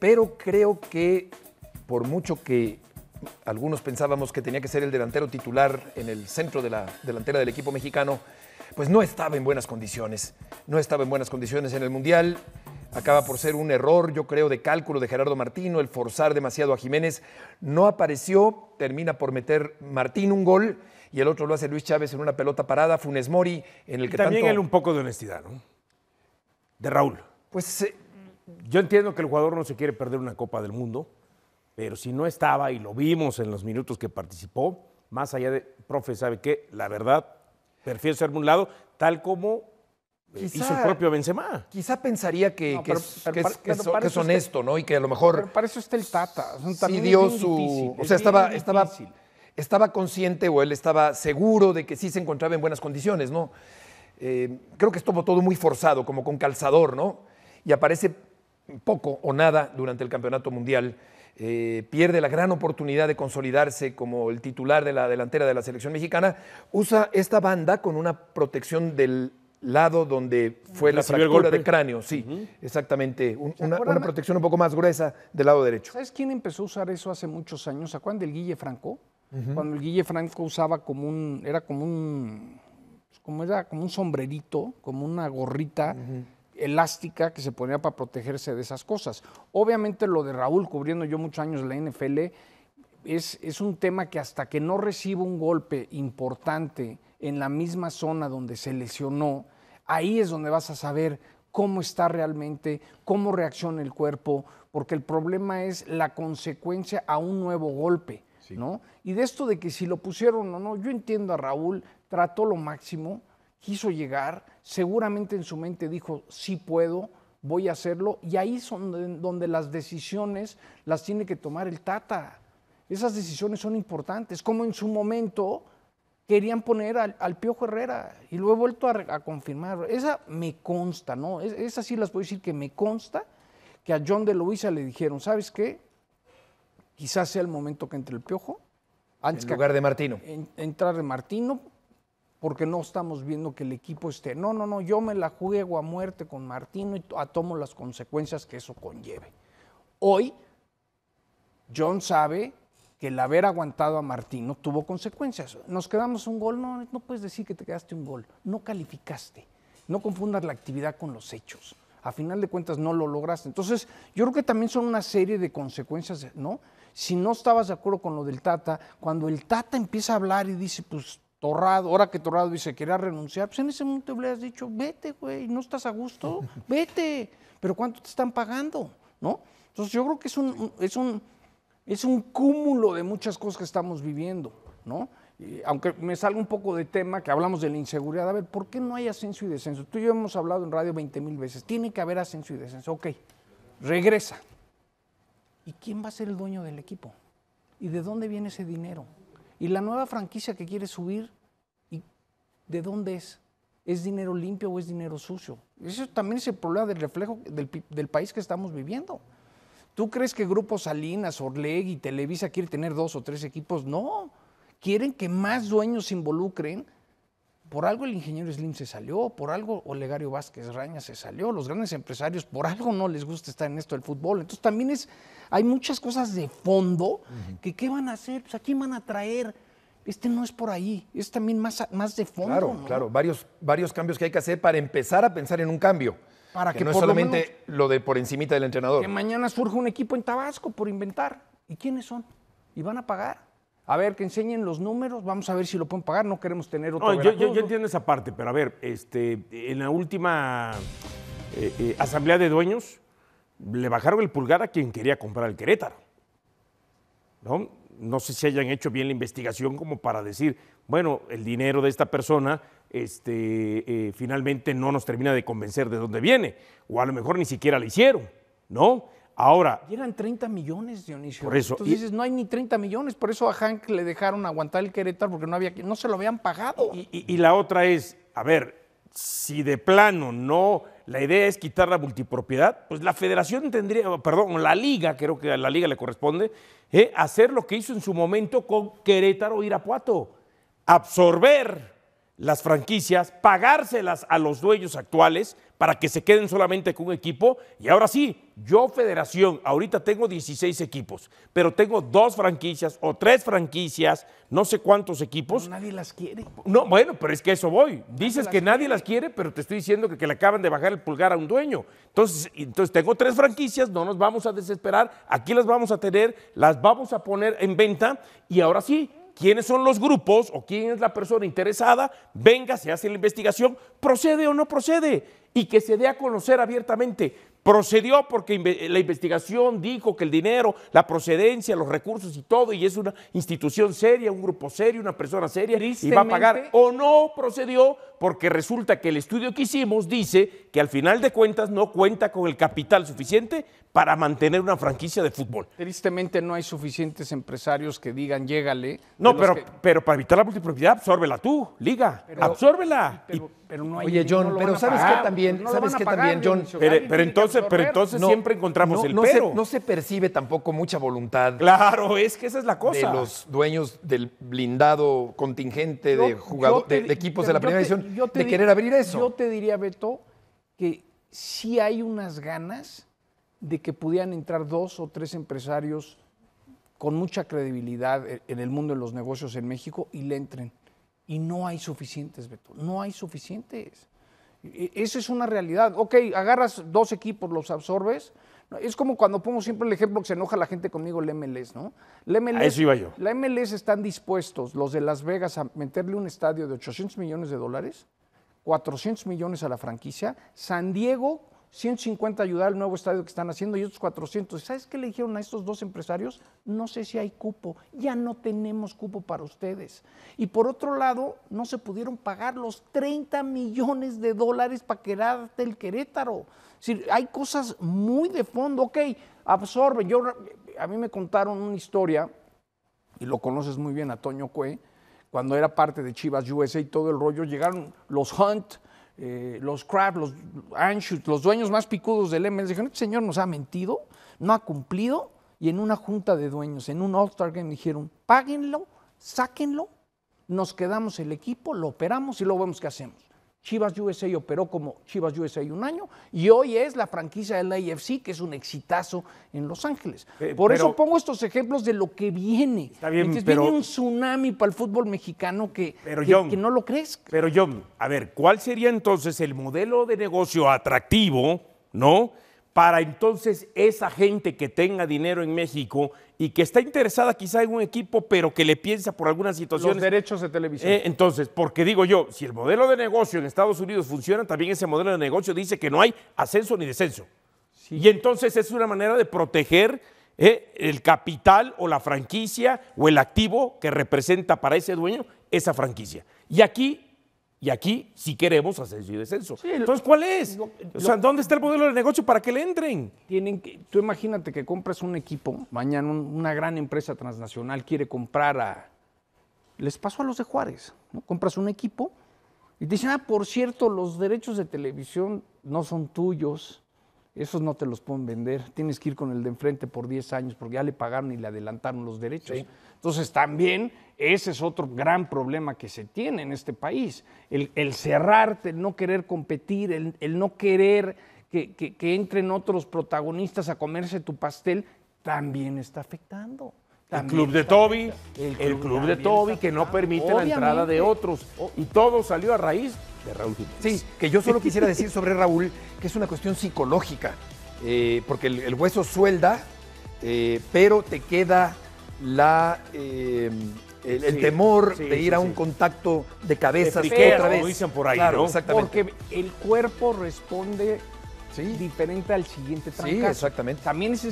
pero creo que por mucho que algunos pensábamos que tenía que ser el delantero titular en el centro de la delantera del equipo mexicano, pues no estaba en buenas condiciones. No estaba en buenas condiciones en el Mundial. Acaba por ser un error, yo creo, de cálculo de Gerardo Martino, el forzar demasiado a Jiménez. No apareció, termina por meter Martín un gol y el otro lo hace Luis Chávez en una pelota parada, Funes Mori, en el que también él un poco de honestidad, ¿no? De Raúl. Pues eh, yo entiendo que el jugador no se quiere perder una Copa del Mundo, pero si no estaba y lo vimos en los minutos que participó, más allá de, profe, ¿sabe que La verdad, prefiere ser un lado, tal como eh, hizo el propio Benzema. Quizá pensaría que, es, honesto, ¿no? Y que a lo mejor. para eso está el Tata. Es sí dio su. o sea, estaba, estaba, estaba, consciente o él estaba seguro de que sí se encontraba en buenas condiciones, ¿no? Eh, creo que estuvo todo muy forzado, como con calzador, ¿no? Y aparece poco o nada durante el Campeonato Mundial. Eh, pierde la gran oportunidad de consolidarse como el titular de la delantera de la selección mexicana, usa esta banda con una protección del lado donde fue la fractura de cráneo, sí, exactamente, una, protección un poco más gruesa del lado derecho. ¿Sabes quién empezó a usar eso hace muchos años? ¿Se acuerdan del Guille Franco? Cuando el Guille Franco usaba como un, era como un, pues, como era como un sombrerito, como una gorrita elástica que se ponía para protegerse de esas cosas. Obviamente lo de Raúl, cubriendo yo muchos años la NFL, es, es un tema que hasta que no reciba un golpe importante en la misma zona donde se lesionó, ahí es donde vas a saber cómo está realmente, cómo reacciona el cuerpo, porque el problema es la consecuencia a un nuevo golpe, Y de esto de que si lo pusieron o no, yo entiendo a Raúl, trató lo máximo, quiso llegar, seguramente en su mente dijo, sí puedo, voy a hacerlo, y ahí son donde, las decisiones las tiene que tomar el Tata. Esas decisiones son importantes, como en su momento querían poner al, Piojo Herrera, y lo he vuelto a, confirmar. Esa me consta, ¿no? Es, esas sí las puedo decir que me consta que a John de Luisa le dijeron, ¿sabes qué? Quizás sea el momento que entre el Piojo. Antes en lugar de Martino. entrar de Martino, porque no estamos viendo que el equipo esté. No, no, no, yo me la juego a muerte con Martino y tomo las consecuencias que eso conlleve. Hoy, John sabe que el haber aguantado a Martino tuvo consecuencias. Nos quedamos un gol, no, no puedes decir que te quedaste un gol, no calificaste, no confundas la actividad con los hechos. A final de cuentas no lo lograste. Entonces, yo creo que también son una serie de consecuencias, ¿no? Si no estabas de acuerdo con lo del Tata, cuando el Tata empieza a hablar y dice, pues Torrado, ahora que Torrado dice quería renunciar, pues en ese momento le has dicho, vete, güey, no estás a gusto, vete, pero ¿cuánto te están pagando? ¿No? Entonces yo creo que es un, es un, es un cúmulo de muchas cosas que estamos viviendo, ¿no? aunque me salga un poco de tema, que hablamos de la inseguridad, a ver, ¿por qué no hay ascenso y descenso? Tú y yo hemos hablado en radio 20 mil veces, tiene que haber ascenso y descenso, ok, regresa. ¿Y quién va a ser el dueño del equipo? ¿Y de dónde viene ese dinero? Y la nueva franquicia que quiere subir, ¿y ¿de dónde es? ¿Es dinero limpio o es dinero sucio? Eso también es el problema del reflejo del, país que estamos viviendo. ¿Tú crees que grupos Salinas, Orleg y Televisa quieren tener dos o tres equipos? No. Quieren que más dueños se involucren. Por algo el ingeniero Slim se salió, por algo Olegario Vázquez Raña se salió, los grandes empresarios por algo no les gusta estar en esto del fútbol. Entonces también es hay muchas cosas de fondo que qué van a hacer, pues, a quién van a traer. Este no es por ahí, es también más, más de fondo. Claro, claro, varios, varios cambios que hay que hacer para empezar a pensar en un cambio. Para que, no es solamente lo, de por encimita del entrenador. Que mañana surge un equipo en Tabasco por inventar. ¿Y quiénes son? ¿Y van a pagar? A ver, que enseñen los números, vamos a ver si lo pueden pagar, no queremos tener otro. yo, entiendo esa parte, pero a ver, este, en la última eh, eh, asamblea de dueños, le bajaron el pulgar a quien quería comprar el Querétaro. ¿no? no sé si hayan hecho bien la investigación como para decir, bueno, el dinero de esta persona este, eh, finalmente no nos termina de convencer de dónde viene, o a lo mejor ni siquiera la hicieron, ¿no? Ahora. Y eran 30 millones, Dionisio. Por eso. Entonces dices, no hay ni 30 millones, por eso a Hank le dejaron aguantar el Querétaro porque no, había, no se lo habían pagado. Y, y la otra es, a ver, si de plano no, la idea es quitar la multipropiedad, pues la federación tendría, perdón, la liga, creo que a la liga le corresponde, eh, hacer lo que hizo en su momento con Querétaro Irapuato, absorber las franquicias, pagárselas a los dueños actuales para que se queden solamente con un equipo. Y ahora sí, yo federación, ahorita tengo 16 equipos, pero tengo dos franquicias o tres franquicias, no sé cuántos equipos. nadie las quiere. No, bueno, pero es que eso voy. Dices que nadie las quiere, pero te estoy diciendo que, que, le acaban de bajar el pulgar a un dueño. Entonces, entonces, tengo tres franquicias, no nos vamos a desesperar, aquí las vamos a tener, las vamos a poner en venta y ahora sí, quiénes son los grupos o quién es la persona interesada, venga, se hace la investigación, procede o no procede, y que se dé a conocer abiertamente. Procedió porque la investigación dijo que el dinero, la procedencia, los recursos y todo, y es una institución seria, un grupo serio, una persona seria, y va a pagar. O no procedió porque resulta que el estudio que hicimos dice que al final de cuentas no cuenta con el capital suficiente para mantener una franquicia de fútbol. Tristemente no hay suficientes empresarios que digan, llégale. No, pero, pero para evitar la multipropiedad, absórbela tú, liga, absórbela. Pero, no Oye, John, pero ¿sabes qué también? ¿Sabes que también, John? Pero, entonces entonces, pero entonces siempre encontramos el pero. Se, no se percibe tampoco mucha voluntad. Claro, es que esa es la cosa. De los dueños del blindado contingente de, de, equipos de la primera edición división de querer abrir eso. Yo te diría, Beto, que sí hay unas ganas de que pudieran entrar dos o tres empresarios con mucha credibilidad e, en el mundo de los negocios en México y le entren. Y no hay suficientes, Beto. No hay suficientes. E, esa es una realidad. Ok, agarras dos equipos, los absorbes. Es como cuando pongo siempre el ejemplo que se enoja la gente conmigo, el MLS, ¿no? La MLS están dispuestos, los de Las Vegas, a meterle un estadio de 800 millones de dólares, 400 millones a la franquicia. San Diego 150 ayudar al nuevo estadio que están haciendo y otros 400. ¿Sabes qué le dijeron a estos dos empresarios? No sé si hay cupo, ya no tenemos cupo para ustedes. Y por otro lado, no se pudieron pagar los 30 millones de dólares para quedarte el Querétaro. Es hay cosas muy de fondo, ok, absorben. Yo, a mí me contaron una historia, y lo conoces muy bien a Toño Cue, cuando era parte de Chivas USA y todo el rollo, llegaron los Hunt, eh, los crabs, los Anschutz, los dueños más picudos del MLS, dijeron, este señor nos ha mentido, no ha cumplido, y en una junta de dueños, en un All-Star Game, dijeron, páguenlo, sáquenlo, nos quedamos el equipo, lo operamos y luego vemos qué hacemos. Chivas USA operó como Chivas USA un año y hoy es la franquicia del AFC, que es un exitazo en Los Ángeles. Eh, Por eso pongo estos ejemplos de lo que viene. Entonces, viene un tsunami para el fútbol mexicano que, que, no lo crees. Pero yo, a ver, ¿cuál sería entonces el modelo de negocio atractivo, no? para entonces esa gente que tenga dinero en México y que está interesada quizá en un equipo, pero que le piensa por alguna situación Los derechos de televisión. Eh, entonces, porque digo yo, si el modelo de negocio en Estados Unidos funciona, también ese modelo de negocio dice que no hay ascenso ni descenso. Y entonces es una manera de proteger eh, el capital o la franquicia o el activo que representa para ese dueño esa franquicia. Y aquí y aquí si queremos ascenso y descenso. Entonces, ¿cuál es? o sea, ¿dónde está el modelo de negocio para que le entren? Tienen que, tú imagínate que compras un equipo, mañana una gran empresa transnacional quiere comprar a... Les pasó a los de Juárez, ¿no? Compras un equipo y te dicen, ah, por cierto, los derechos de televisión no son tuyos, esos no te los pueden vender. Tienes que ir con el de enfrente por 10 años porque ya le pagaron y le adelantaron los derechos. Entonces también ese es otro gran problema que se tiene en este país. El, cerrarte, el no querer competir, el, no querer que, entren otros protagonistas a comerse tu pastel, también está afectando. el club de Toby, el club, de Toby que no permite la entrada de otros. Y todo salió a raíz de Raúl Sí, que yo solo quisiera decir sobre Raúl que es una cuestión psicológica, eh, porque el, hueso suelda, eh, pero te queda la... Eh, el, temor de ir a un contacto de cabeza otra vez. por ahí, claro, Exactamente. Porque el cuerpo responde diferente al siguiente trancazo. Sí, exactamente. También es